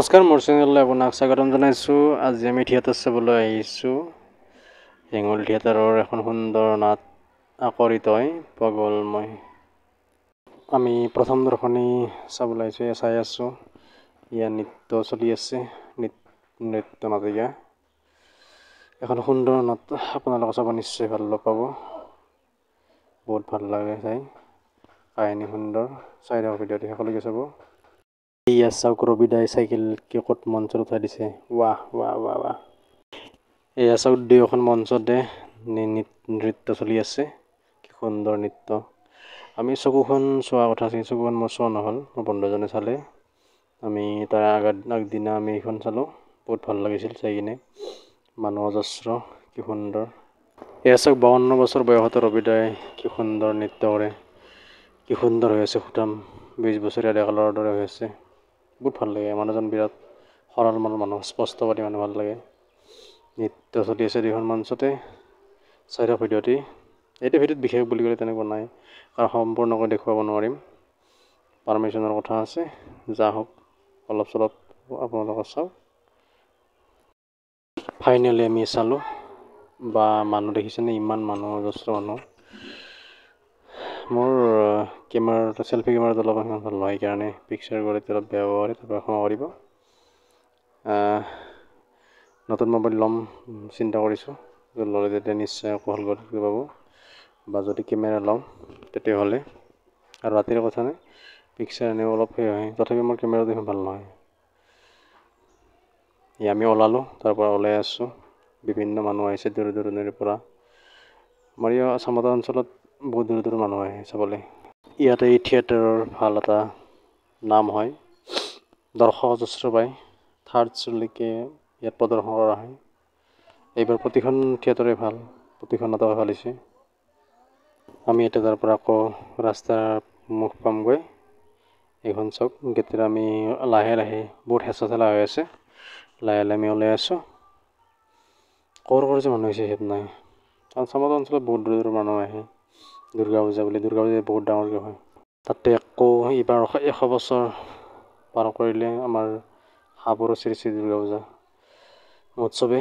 নমস্কাৰ মোৰ চেনেললৈ আপোনাক স্বাগতম জনাইছোঁ আজি আমি থিয়েটাৰ চাবলৈ আহিছোঁ হেঙুল থিয়েটাৰৰ এখন সুন্দৰ নাট আকৰিত পগল মই আমি প্ৰথম দৰ্শনী চাবলৈ আহিছোঁ চাই আছোঁ ইয়াৰ নৃত্য চলি আছে নৃত্য নাটিকা এখন সুন্দৰ নাট আপোনালোকে চাব নিশ্চয় ভাল লগ পাব বহুত ভাল লাগে চাই কাহিনী সুন্দৰ চাই থাকক ভিডিঅ'টো শেষলৈকে চাব ইয়া চাওক ৰবি দাই চাইকেল কি ক'ত মঞ্চত উঠাই দিছে ৱাহ ৱাহ ৱাহ ৱাহ এয়া চাওক দুয়োখন মঞ্চতে নৃত্য চলি আছে কি সুন্দৰ নৃত্য আমি চকুখন চোৱা কথা আছিল চকুখন মই চোৱা নহ'ল মোৰ বন্ধুজনে চালে আমি তাৰ আগ আগদিনা আমি এইখন চালোঁ বহুত ভাল লাগিছিল চাই কিনে মানুহ অজস্ৰ কি সুন্দৰ এয়া চাওক বাৱন্ন বছৰ বয়সতে ৰবিদাই কি সুন্দৰ নৃত্য কৰে কি সুন্দৰ হৈ আছে সুতাম বিছ বছৰীয়া ডেকালৰ দৰে হৈ আছে বহুত ভাল লাগে মানুহজন বিৰাট সৰল মৰল মানুহ স্পষ্টবাদী মানুহ ভাল লাগে নৃত্য চলি আছে দুইখন মঞ্চতে চাৰিটা ভিডিঅ'টি এইটো ভিডিঅ'ত বিশেষ বুলি ক'লে তেনেকুৱা নাই কাৰণ সম্পূৰ্ণকৈ দেখুৱাব নোৱাৰিম পাৰ্মিশ্যনৰ কথা আছে যা হওক অলপ চলপ আপোনালোকক চাওক ফাইনেলি আমি চালোঁ বা মানুহ দেখিছেনে ইমান মানুহ যথেষ্ট মানুহ মোৰ কেমেৰা চেল্ফি কেমেৰাটো অলপ ইমান ভাল নহয় সেইকাৰণে পিকচাৰ কোৱালিটি অলপ বেয়া হ'ব তাৰপৰা ক্ষমা কৰিব নতুন মোবাইল ল'ম চিন্তা কৰিছোঁ ল'লে তেতিয়া নিশ্চয় কুশল কৰি পাব বা যদি কেমেৰা ল'ম তেতিয়াহ'লে আৰু ৰাতিৰ কথা নাই পিক্সাৰ এনেও অলপ সেই হয় তথাপি মোৰ কেমেৰাটো ইমান ভাল নহয় এই আমি ওলালোঁ তাৰপৰা ওলাই আছোঁ বিভিন্ন মানুহ আহিছে দূৰ দূৰণিৰ পৰা আমাৰ ইয়াৰ চামতা অঞ্চলত বহুত দূৰ দূৰৰ মানুহ আহে চাবলৈ ইয়াতে এই থিয়েটাৰৰ ভাল এটা নাম হয় দৰ্শক অজস্ৰ পায় থাৰ্ড শ্ৰীলৈকে ইয়াত প্ৰদৰ্শন কৰা হয় এইবাৰ প্ৰতিখন থিয়েটাৰে ভাল প্ৰতিখন এটা হৈছে আমি ইয়াতে তাৰ পৰা আকৌ ৰাস্তাৰ মুখ পামগৈ এইখন চাওক গেটেৰে আমি লাহে লাহে বহুত হেঁচা ঠেলা হৈ আছে লাহে লাহে আমি ওলাই আছোঁ ক'ৰ ক'ৰ যে মানুহ হৈছে আহিছে নাই কাৰণ চামত অঞ্চলত বহুত দূৰ দূৰৰ মানুহ আহে দুৰ্গা পূজা বুলি দুৰ্গা পূজা বহুত ডাঙৰকৈ হয় তাতে আকৌ এইবাৰ এশ বছৰ পাৰ কৰিলে আমাৰ হাবৰ শ্ৰী শ্ৰী দুৰ্গা পূজা উৎসৱে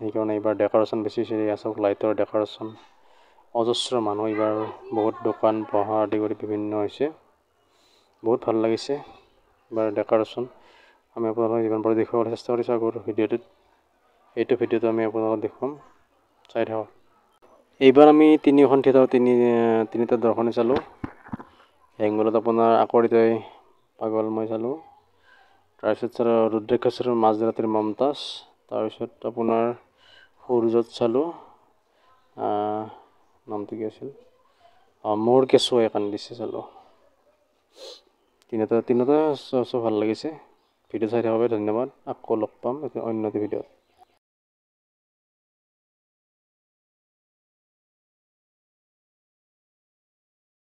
সেইকাৰণে এইবাৰ ডেকৰেশ্যন বেছি বেছি আছে লাইটৰ ডেকৰেশ্যন অজস্ৰ মানুহ এইবাৰ বহুত দোকান পোহাৰ আদি কৰি বিভিন্ন হৈছে বহুত ভাল লাগিছে এইবাৰ ডেকৰেশ্যন আমি আপোনালোকক যিমান পাৰোঁ দেখুৱাবলৈ চেষ্টা কৰিছোঁ আগৰ ভিডিঅ'টোত এইটো ভিডিঅ'টো আমি আপোনালোকক দেখুৱাম চাই থাকক এইবাৰ আমি তিনিওখন থিয়েটাৰ তিনি তিনিটা দৰ্শনী চালোঁ হেংগলত আপোনাৰ আকৰিতই পাগল মই চালোঁ তাৰপিছত চালোঁ ৰুদ্ৰেশ্বৰ মাজৰাতিৰ মমতাজ তাৰপিছত আপোনাৰ সূৰ্যত চালোঁ নামটো কি আছিল অঁ মোৰ কেঁচু এখন দিছে চালোঁ তিনিটা তিনিটা চব ভাল লাগিছে ভিডিঅ' চাই থকাৰ বাবে ধন্যবাদ আকৌ লগ পাম অন্য এটি ভিডিঅ'ত